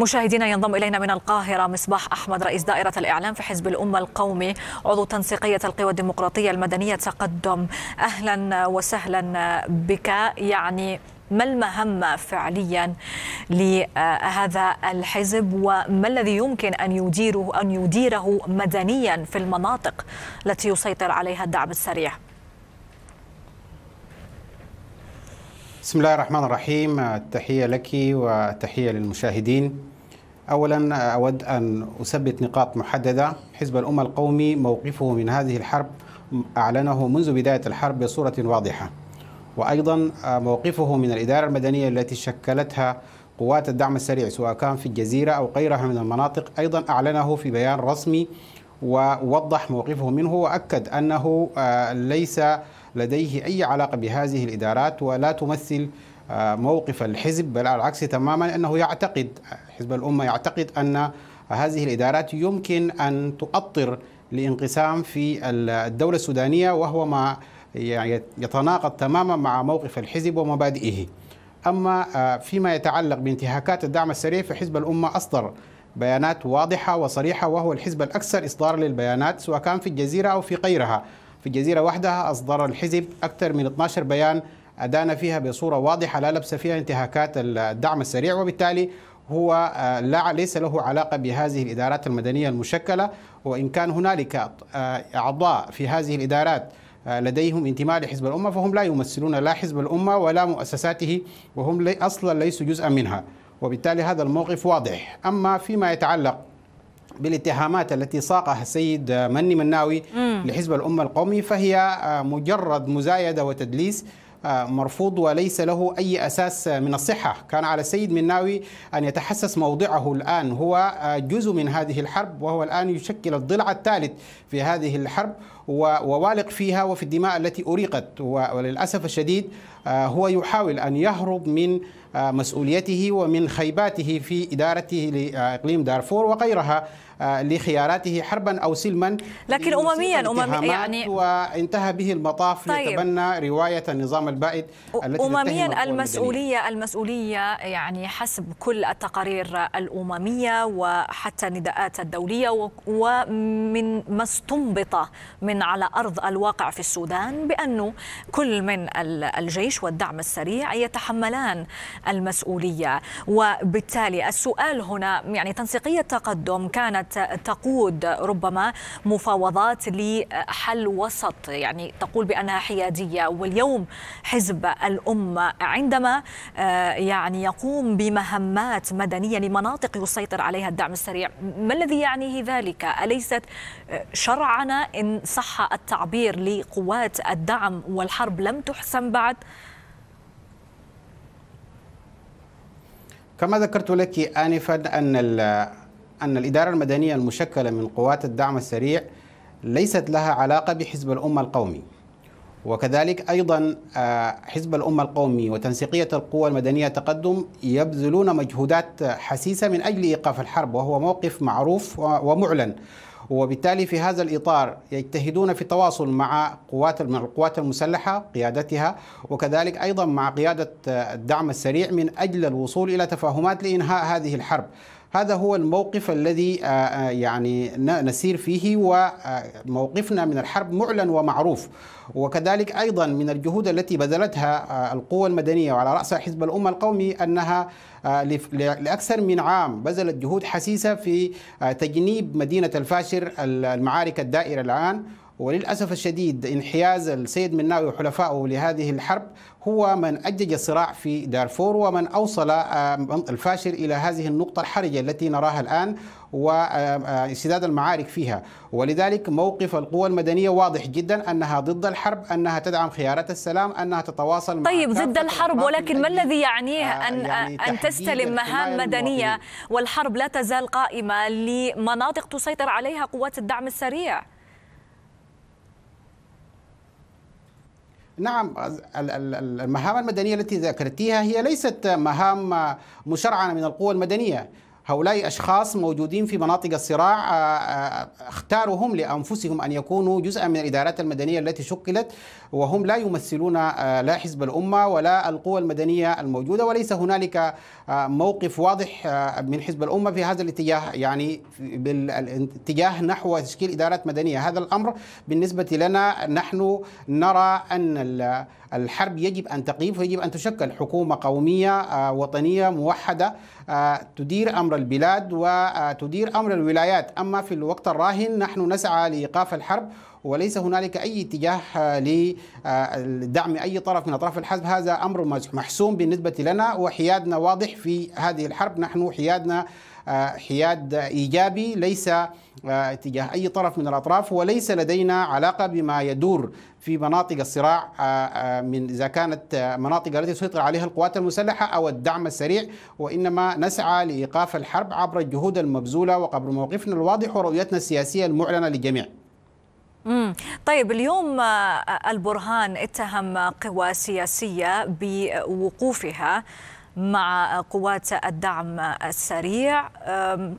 مشاهدينا ينضم إلينا من القاهرة مصباح أحمد رئيس دائرة الإعلام في حزب الأمة القومي عضو تنسيقية القوى الديمقراطية المدنية تقدم أهلا وسهلا بك يعني ما المهمة فعليا لهذا الحزب وما الذي يمكن أن يديره أن يديره مدنيا في المناطق التي يسيطر عليها الدعم السريع؟ بسم الله الرحمن الرحيم التحية لك وتحية للمشاهدين اولا اود ان اثبت نقاط محدده حزب الامه القومي موقفه من هذه الحرب اعلنه منذ بدايه الحرب بصوره واضحه وايضا موقفه من الاداره المدنيه التي شكلتها قوات الدعم السريع سواء كان في الجزيره او غيرها من المناطق ايضا اعلنه في بيان رسمي ووضح موقفه منه واكد انه آه، ليس لديه اي علاقه بهذه الادارات ولا تمثل آه، موقف الحزب بل على العكس تماما انه يعتقد حزب الأمة يعتقد أن هذه الإدارات يمكن أن تؤطر لانقسام في الدولة السودانية وهو ما يتناقض تماما مع موقف الحزب ومبادئه أما آه، فيما يتعلق بانتهاكات الدعم السريع فحزب الأمة أصدر بيانات واضحة وصريحة وهو الحزب الأكثر إصدارا للبيانات سواء كان في الجزيرة أو في غيرها في الجزيرة وحدها أصدر الحزب أكثر من 12 بيان أدان فيها بصورة واضحة لا لبس فيها انتهاكات الدعم السريع وبالتالي هو آه، لا ليس له علاقة بهذه الإدارات المدنية المشكلة وإن كان هنالك آه، أعضاء في هذه الإدارات آه، لديهم انتماء لحزب الأمة فهم لا يمثلون لا حزب الأمة ولا مؤسساته وهم أصلا ليسوا جزءا منها وبالتالي هذا الموقف واضح أما فيما يتعلق بالاتهامات التي ساقها السيد مني مناوي لحزب الأمة القومي فهي مجرد مزايدة وتدليس مرفوض وليس له أي أساس من الصحة كان على السيد مناوي أن يتحسس موضعه الآن هو جزء من هذه الحرب وهو الآن يشكل الضلع الثالث في هذه الحرب ووالق فيها وفي الدماء التي أريقت وللأسف الشديد آه، هو يحاول أن يهرب من آه، مسؤوليته ومن خيباته في إدارته لإقليم دارفور وغيرها آه، لخياراته حربا أو سلما لكن أمميا أمميا يعني وانتهى به المطاف طيب. ليتبنى رواية النظام البائد التي أمميا المسؤولية المسؤولية يعني حسب كل التقارير الأممية وحتى النداءات الدولية ومن ما استنبط من على أرض الواقع في السودان بأنه كل من الجيش الجيش والدعم السريع يتحملان المسؤولية وبالتالي السؤال هنا يعني تنسيقية تقدم كانت تقود ربما مفاوضات لحل وسط يعني تقول بأنها حيادية واليوم حزب الأمة عندما آه، يعني يقوم بمهمات مدنية لمناطق يسيطر عليها الدعم السريع ما الذي يعنيه ذلك أليست شرعنا إن صح التعبير لقوات الدعم والحرب لم تحسن بعد كما ذكرت لك آنفا أن أن الإدارة المدنية المشكلة من قوات الدعم السريع ليست لها علاقة بحزب الأمة القومي وكذلك أيضا آه، حزب الأمة القومي وتنسيقية القوى المدنية تقدم يبذلون مجهودات حسيسة من أجل إيقاف الحرب وهو موقف معروف ومعلن وبالتالي في هذا الإطار يجتهدون في التواصل مع قوات القوات المسلحة قيادتها وكذلك أيضا مع قيادة آه، الدعم السريع من أجل الوصول إلى تفاهمات لإنهاء هذه الحرب هذا هو الموقف الذي آه، آه، يعني نسير فيه وموقفنا آه، من الحرب معلن ومعروف وكذلك أيضا من الجهود التي بذلتها القوى المدنية وعلى رأسها حزب الأمة القومي أنها لأكثر من عام بذلت جهود حسيسة في تجنيب مدينة الفاشر المعارك الدائرة الآن وللأسف الشديد انحياز السيد مناوي وحلفائه لهذه الحرب هو من أجج الصراع في دارفور ومن أوصل الفاشر إلى هذه النقطة الحرجة التي نراها الآن واستداد المعارك فيها ولذلك موقف القوى المدنية واضح جدا أنها ضد الحرب أنها تدعم خيارات السلام أنها تتواصل مع طيب ضد الحرب ولكن ما الذي يعنيه آه، أن, يعني آه، أن تستلم مهام مدنية المواطنين. والحرب لا تزال قائمة لمناطق تسيطر عليها قوات الدعم السريع نعم المهام المدنية التي ذكرتيها هي ليست مهام مشرعة من القوى المدنية هؤلاء أشخاص موجودين في مناطق الصراع آه، آه، اختارهم لأنفسهم أن يكونوا جزءا من الإدارات المدنية التي شكلت وهم لا يمثلون آه، لا حزب الأمة ولا القوى المدنية الموجودة وليس هنالك موقف واضح من حزب الأمة في هذا الاتجاه يعني بالاتجاه نحو تشكيل إدارات مدنية هذا الأمر بالنسبة لنا نحن نرى أن الحرب يجب أن تقيف ويجب أن تشكل حكومة قومية وطنية موحدة تدير أمر البلاد وتدير أمر الولايات أما في الوقت الراهن نحن نسعى لإيقاف الحرب وليس هنالك أي اتجاه آه، آه، لدعم أي طرف من أطراف الحزب هذا أمر محسوم بالنسبة لنا وحيادنا واضح في هذه الحرب نحن حيادنا آه، حياد ايجابي ليس اتجاه اي طرف من الاطراف وليس لدينا علاقه بما يدور في مناطق الصراع من اذا كانت مناطق التي تسيطر عليها القوات المسلحه او الدعم السريع وانما نسعى لايقاف الحرب عبر الجهود المبذوله وقبر موقفنا الواضح ورؤيتنا السياسيه المعلنه للجميع طيب اليوم آه، البرهان اتهم قوى سياسية بوقوفها مع قوات الدعم السريع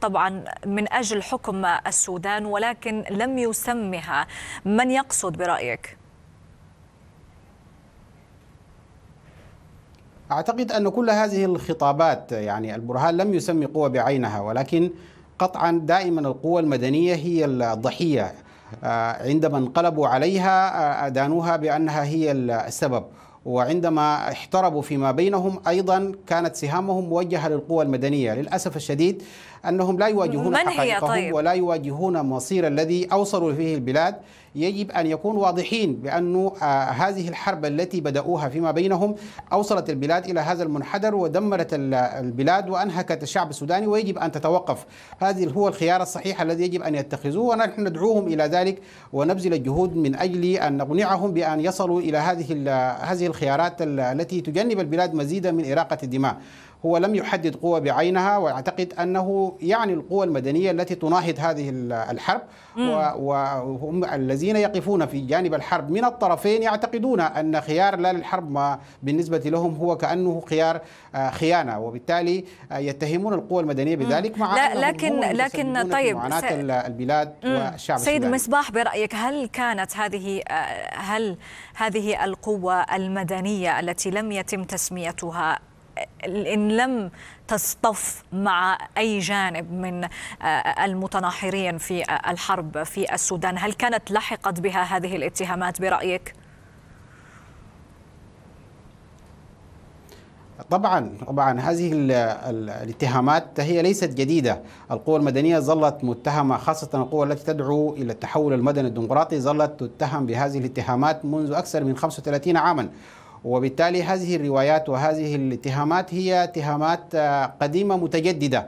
طبعا من أجل حكم السودان ولكن لم يسمها من يقصد برأيك؟ أعتقد أن كل هذه الخطابات يعني البرهان لم يسمي قوة بعينها ولكن قطعا دائما القوى المدنية هي الضحية آه، عندما انقلبوا عليها آه، أدانوها بأنها هي السبب وعندما احتربوا فيما بينهم أيضا كانت سهامهم موجهة للقوى المدنية للأسف الشديد أنهم لا يواجهون حقائقهم طيب؟ ولا يواجهون مصير الذي أوصلوا فيه البلاد يجب أن يكون واضحين بأن آه، هذه الحرب التي بدأوها فيما بينهم أوصلت البلاد إلى هذا المنحدر ودمرت البلاد وأنهكت الشعب السوداني ويجب أن تتوقف هذا هو الخيار الصحيح الذي يجب أن يتخذوه ونحن ندعوهم إلى ذلك ونبذل الجهود من أجل أن نقنعهم بأن يصلوا إلى هذه هذه الخيارات التي تجنب البلاد مزيدا من إراقة الدماء هو لم يحدد قوة بعينها وأعتقد أنه يعني القوى المدنية التي تناهض هذه الحرب وهم الذين يقفون في جانب الحرب من الطرفين يعتقدون أن خيار لا للحرب ما بالنسبة لهم هو كأنه خيار آه، خيانة وبالتالي آه، يتهمون القوى المدنية بذلك مع لا لكن لكن طيب معاناة س... البلاد والشعب سيد مصباح برأيك هل كانت هذه آه، هل هذه القوة المدنية التي لم يتم تسميتها إن لم تصطف مع أي جانب من آه، آه، المتناحرين في آه، الحرب في السودان هل كانت لحقت بها هذه الاتهامات برأيك؟ طبعا طبعا هذه الاتهامات هي ليست جديده، القوى المدنيه ظلت متهمه خاصه القوى التي تدعو الى التحول المدني الديمقراطي ظلت تتهم بهذه الاتهامات منذ اكثر من 35 عاما، وبالتالي هذه الروايات وهذه الاتهامات هي اتهامات آه، قديمة متجددة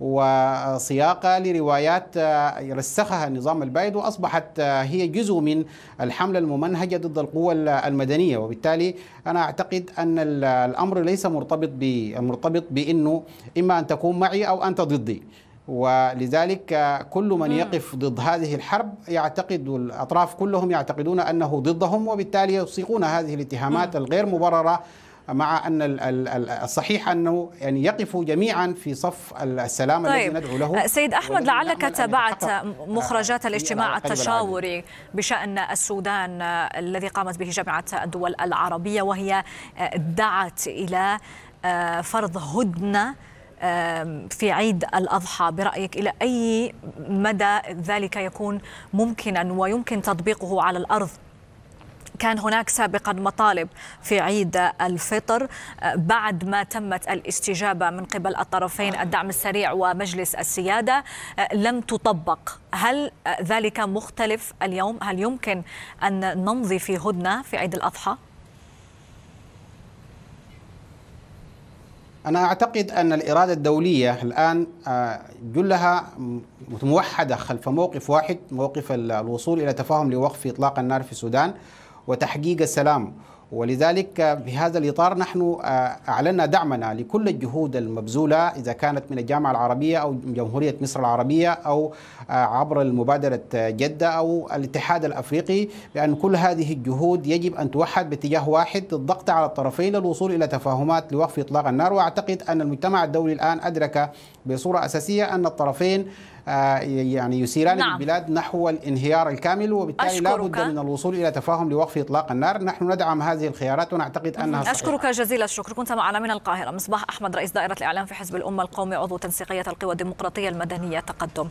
وسياقة لروايات آه، رسخها النظام البائد وأصبحت آه، هي جزء من الحملة الممنهجة ضد القوى المدنية وبالتالي أنا أعتقد أن الأمر ليس مرتبط مرتبط بأنه إما أن تكون معي أو أنت ضدي ولذلك كل من يقف ضد هذه الحرب يعتقد الأطراف كلهم يعتقدون أنه ضدهم وبالتالي يصيغون هذه الاتهامات الغير مبررة مع ان الصحيح انه يعني يقفوا جميعا في صف السلام طيب. الذي ندعو له سيد احمد لعلك يعني تابعت مخرجات آه، الاجتماع التشاوري بشان السودان آه، الذي قامت به جامعه الدول العربيه وهي آه، دعت الى فرض هدنه في عيد الأضحى برأيك إلى أي مدى ذلك يكون ممكنا ويمكن تطبيقه على الأرض كان هناك سابقا مطالب في عيد الفطر آه، بعد ما تمت الاستجابة من قبل الطرفين الدعم السريع ومجلس السيادة آه، لم تطبق هل آه، ذلك مختلف اليوم؟ هل يمكن أن نمضي في هدنة في عيد الأضحى؟ أنا أعتقد أن الإرادة الدولية الآن آه، جلها موحدة خلف موقف واحد موقف الوصول إلى تفاهم لوقف إطلاق النار في السودان وتحقيق السلام ولذلك في هذا الإطار نحن آه، أعلنا دعمنا لكل الجهود المبذولة إذا كانت من الجامعة العربية أو جمهورية مصر العربية أو آه، عبر المبادرة جدة أو الاتحاد الأفريقي بأن كل هذه الجهود يجب أن توحد باتجاه واحد الضغط على الطرفين للوصول إلى تفاهمات لوقف إطلاق النار وأعتقد أن المجتمع الدولي الآن أدرك بصورة أساسية أن الطرفين آه، يعني يسيران نعم. البلاد نحو الانهيار الكامل وبالتالي لا بد من الوصول إلى تفاهم لوقف إطلاق النار نحن ندعم هذه الخيارات ونعتقد أنها صحيحة. أشكرك جزيل الشكر كنت معنا من القاهرة مصباح أحمد رئيس دائرة الإعلام في حزب الأمة القومي عضو تنسيقية القوى الديمقراطية المدنية تقدم